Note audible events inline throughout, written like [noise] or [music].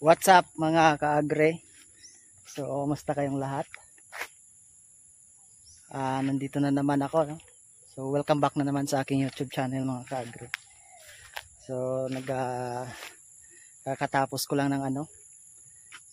What's up mga kaagre? So, kumusta kayong lahat? Ah, nandito na naman ako. No? So, welcome back na naman sa aking YouTube channel mga kaagre. So, naga ah, kakatapos ko lang ng ano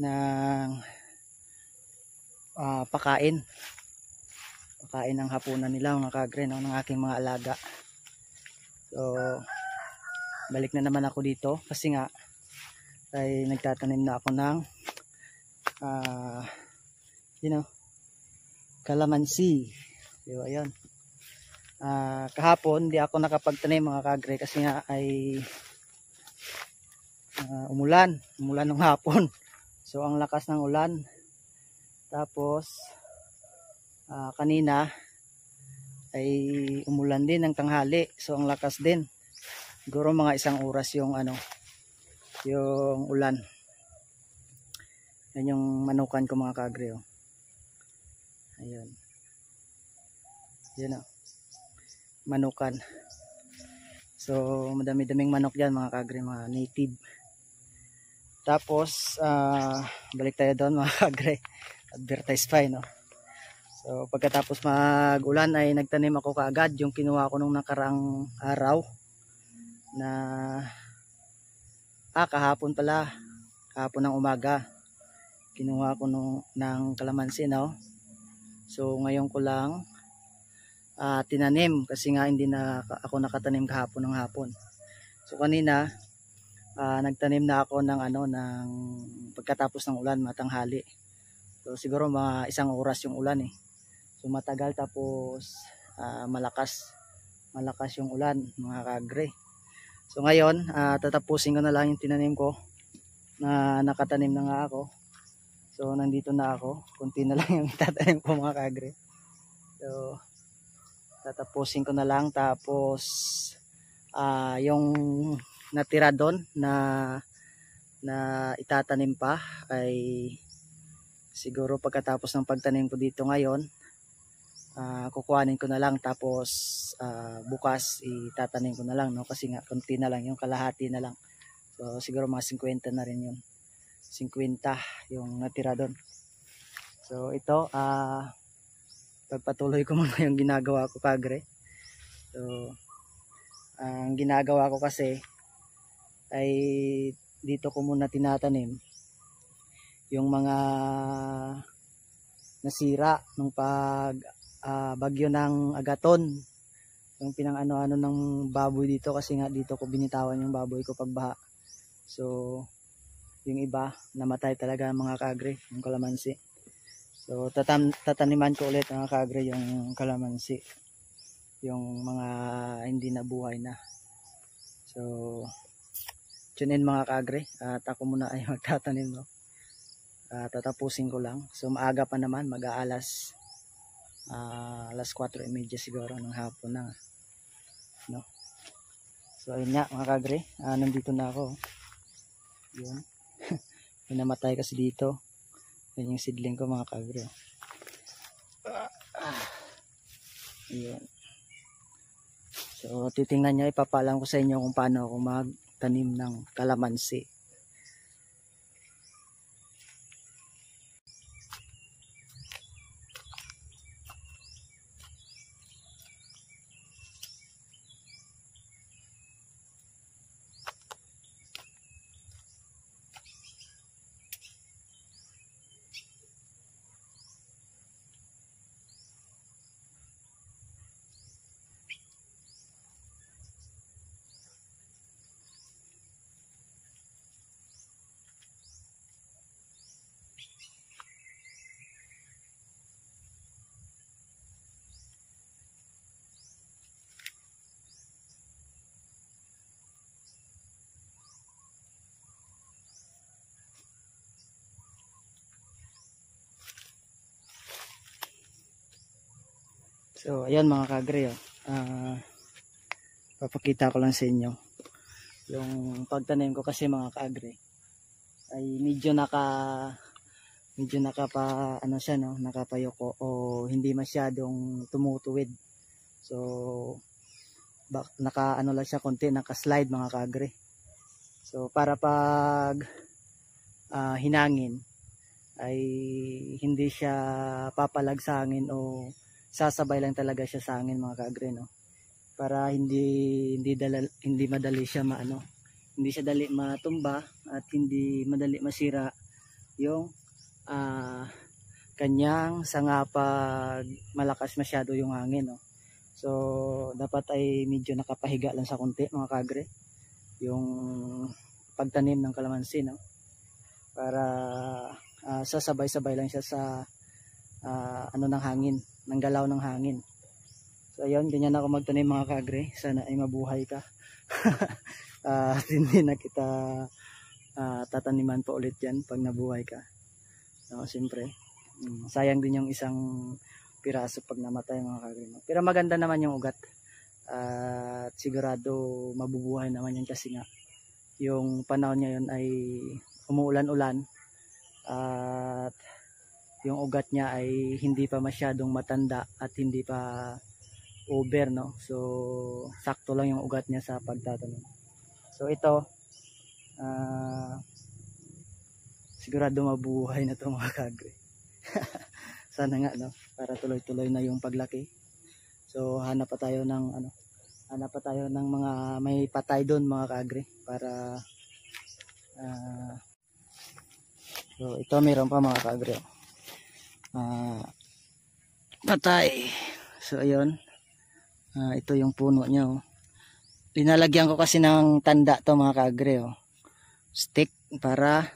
ng uh, pakain. Pakain ng hapunan nila mga kaagre no? ng aking mga alaga. So, balik na naman ako dito kasi nga ay nagtatanim na ako ng uh, you know kalamansi di ba yun uh, kahapon hindi ako nakapagtanim mga kagre kasi nga ay uh, umulan umulan ng hapon [laughs] so ang lakas ng ulan tapos uh, kanina ay umulan din ng tanghali so ang lakas din siguro mga isang oras yung ano yung ulan yan yung manukan ko mga kagre oh. ayun yan oh. manukan so madami daming manok dyan mga kagre mga native tapos uh, balik tayo doon [laughs] mga kagre advertise pa eh, no so pagkatapos mag ulan ay nagtanim ako kaagad yung kinuha ko nung nakarang araw na ah kahapon pala kahapon ng umaga kinuha ko no, ng kalamansi no so ngayon ko lang ah, tinanim kasi nga hindi na ako nakatanim kahapon ng hapon so kanina ah, nagtanim na ako ng ano ng pagkatapos ng ulan matanghali so siguro mga isang oras yung ulan eh so matagal tapos uh, malakas malakas yung ulan mga kagre So ngayon, uh, tatapusin ko na lang yung tinanim ko na nakatanim na nga ako. So nandito na ako. Kunti na lang yung [laughs] tatanim ko mga kagre. So tatapusin ko na lang tapos uh, yung natira doon na na itatanim pa ay siguro pagkatapos ng pagtanim ko dito ngayon uh, kukuhanin ko na lang tapos uh, bukas itatanim ko na lang no kasi nga konti na lang yung kalahati na lang so siguro mga 50 na rin yun 50 yung natira doon so ito uh, pagpatuloy ko [laughs] muna yung ginagawa ko kagre so ang ginagawa ko kasi ay dito ko muna tinatanim yung mga nasira nung pag uh, bagyo ng agaton yung pinang-ano-ano ng baboy dito kasi nga dito ko binitawan yung baboy ko pagbaha so yung iba namatay talaga mga kagre yung kalamansi so tatam tataniman ko ulit mga kagre yung kalamansi yung mga hindi nabuhay na so tune in mga kagre at ako muna ay [laughs] magtatanim no uh, tatapusin ko lang so maaga pa naman mag-aalas uh, alas 4.30 siguro ng hapon na no? so ayun nga mga kagre uh, nandito na ako yun pinamatay [laughs] kasi dito yun yung sidling ko mga kagre yun so titingnan nyo ipapalam ko sa inyo kung paano ako magtanim ng kalamansi So, ayan mga kagre, oh. uh, papakita ko lang sa inyo yung pagtanim ko kasi mga kaagre ay medyo naka medyo nakapa ano siya no nakapayoko o hindi masyadong tumutuwid so bak, naka ano lang siya konti naka slide mga kaagre so para pag uh, hinangin ay hindi siya papalagsangin o sasabay lang talaga siya sa hangin mga kaagre no para hindi hindi dala, hindi madali siya maano hindi siya dali matumba at hindi madali masira yung uh, kanyang sanga pag malakas masyado yung hangin no so dapat ay medyo nakapahiga lang sa konti mga kaagre yung pagtanim ng kalamansi no para uh, sasabay-sabay lang siya sa uh, ano ng hangin ng galaw ng hangin. So ayun, ganyan ako magtanim mga kagre. Sana ay mabuhay ka. uh, [laughs] hindi na kita uh, tataniman pa ulit yan pag nabuhay ka. No, siyempre, um, sayang din yung isang piraso pag namatay mga kagre. Pero maganda naman yung ugat. Uh, at sigurado mabubuhay naman yan kasi nga yung panahon ngayon ay umuulan-ulan at uh, yung ugat niya ay hindi pa masyadong matanda at hindi pa over no so sakto lang yung ugat niya sa pagtatanim so ito uh, sigurado mabuhay na to mga kagre [laughs] sana nga no para tuloy tuloy na yung paglaki so hanap pa tayo ng ano hanap pa tayo ng mga may patay doon mga kagre para uh, so ito meron pa mga kagre oh uh, patay so ayun uh, ito yung puno niya oh. linalagyan ko kasi ng tanda to mga kaagre oh. stick para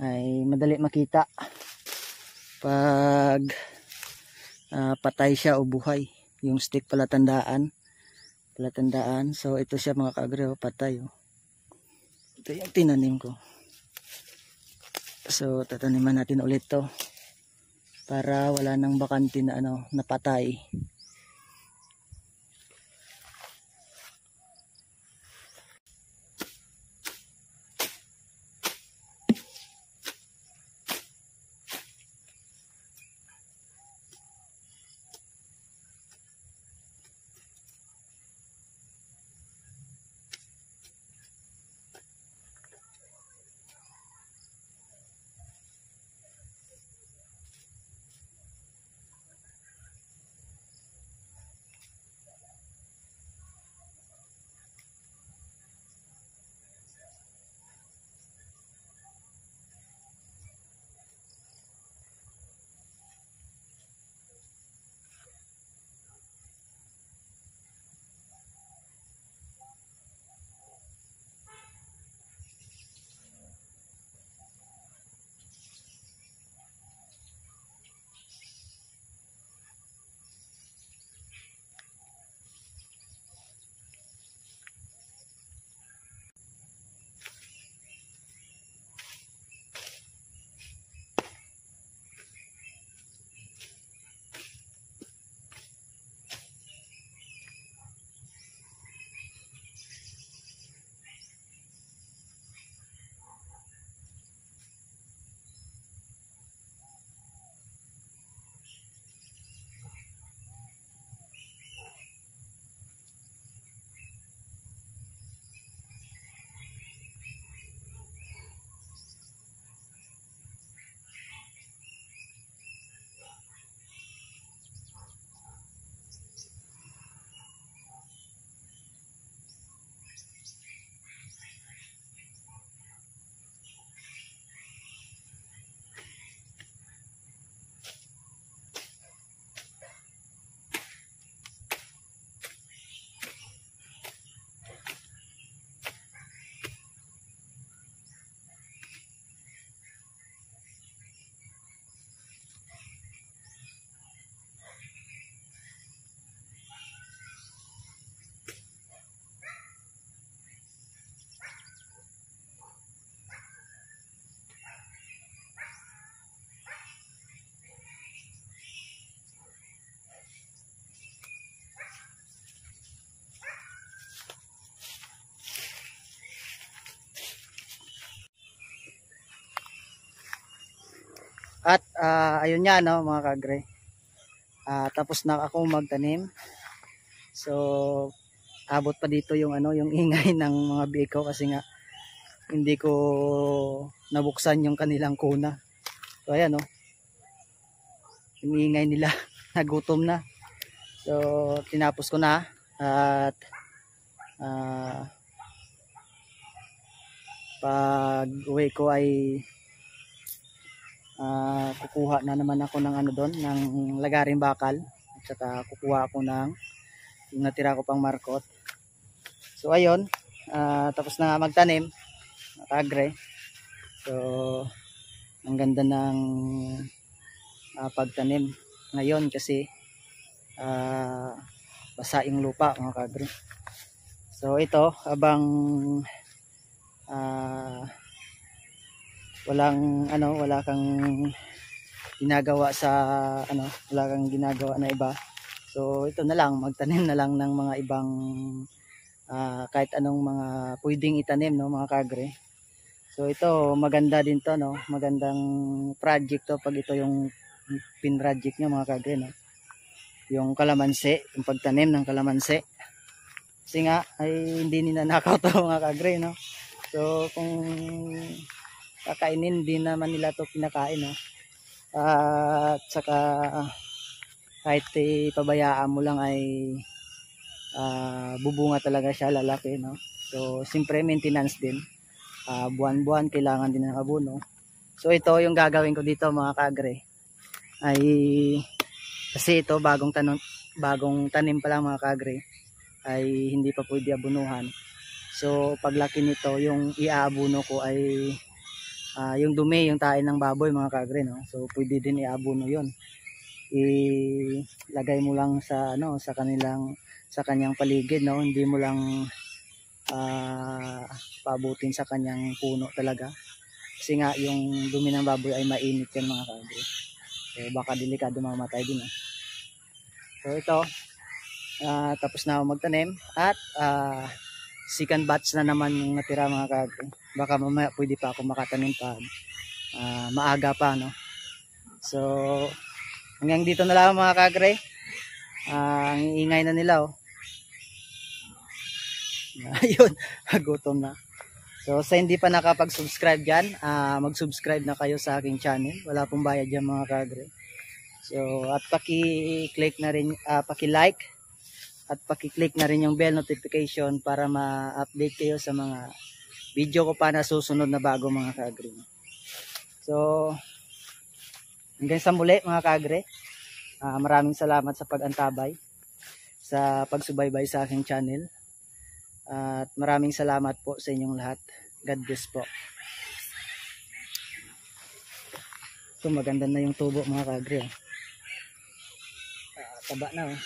ay madali makita pag uh, patay siya o buhay yung stick pala tandaan pala tandaan so ito siya mga kaagre oh, patay oh. ito yung tinanim ko so tataniman natin ulit to para wala nang bakante na ano napatay uh, ayun nga no mga kagre. Uh, tapos na ako magtanim. So abot pa dito yung ano yung [laughs] ingay ng mga biko kasi nga hindi ko nabuksan yung kanilang kuna. So ayan no. Yung ingay nila [laughs] nagutom na. So tinapos ko na at uh, ah, pag uwi ko ay uh, kukuha na naman ako ng ano doon, ng lagaring bakal. At saka kukuha ako ng yung natira ko pang markot. So ayun, uh, tapos na magtanim, nakagre. So, ang ganda ng uh, pagtanim ngayon kasi uh, basa yung lupa mga kagre. So ito, abang uh, walang ano wala kang ginagawa sa ano wala kang ginagawa na iba so ito na lang magtanim na lang ng mga ibang uh, kahit anong mga pwedeng itanim no mga kagre so ito maganda din to no magandang project to pag ito yung pin project nyo mga kagre no yung kalamansi yung pagtanim ng kalamansi kasi nga ay hindi ninanakaw to [laughs] mga kagre no so kung kakainin din naman nila to pinakain oh. at saka kahit ipabayaan mo lang ay uh, bubunga talaga siya lalaki no so siyempre maintenance din ah, buwan-buwan uh, kailangan din ng abono so ito yung gagawin ko dito mga kagre ay kasi ito bagong tanong bagong tanim pa lang mga kagre ay hindi pa pwede abunuhan so paglaki nito yung iaabuno ko ay uh, yung dumi, yung tain ng baboy mga kagre no. So pwede din iabono 'yon. Ilagay mo lang sa ano sa kanilang sa kanyang paligid no, hindi mo lang uh, pabutin sa kanyang puno talaga. Kasi nga yung dumi ng baboy ay mainit 'yan mga kagre. So eh, baka delikado mamatay din eh. So ito, uh, tapos na ako magtanim at uh, second batch na naman yung natira mga kagre baka mamaya pwede pa ako makatanim pa uh, maaga pa no so hanggang dito na lang mga kagre uh, ang iingay na nila oh [laughs] ayun gutom na so sa hindi pa nakapag subscribe dyan uh, ah, mag subscribe na kayo sa aking channel wala pong bayad dyan mga kagre so at paki-click na rin uh, paki-like at paki-click na rin yung bell notification para ma-update kayo sa mga video ko pa na susunod na bago mga kaagri. So, hanggang sa muli mga kaagri. Uh, ah, maraming salamat sa pag-antabay, sa pagsubaybay sa aking channel. at maraming salamat po sa inyong lahat. God bless po. Ito maganda na yung tubo mga kaagri. Oh. Ah. Uh, ah, taba na oh.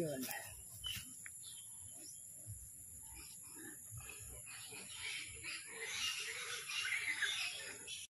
Yun.